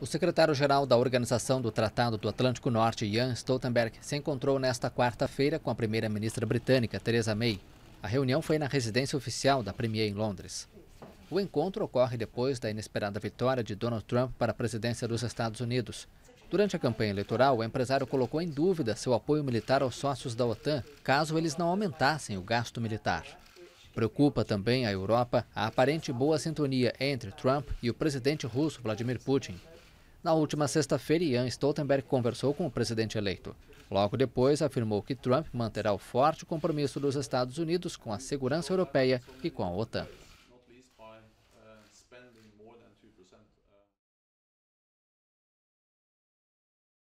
O secretário-geral da Organização do Tratado do Atlântico Norte, Ian Stoltenberg, se encontrou nesta quarta-feira com a primeira-ministra britânica, Theresa May. A reunião foi na residência oficial da Premier em Londres. O encontro ocorre depois da inesperada vitória de Donald Trump para a presidência dos Estados Unidos. Durante a campanha eleitoral, o empresário colocou em dúvida seu apoio militar aos sócios da OTAN, caso eles não aumentassem o gasto militar. Preocupa também a Europa a aparente boa sintonia entre Trump e o presidente russo Vladimir Putin, na última sexta-feira, Ian Stoltenberg conversou com o presidente eleito. Logo depois, afirmou que Trump manterá o forte compromisso dos Estados Unidos com a segurança europeia e com a OTAN.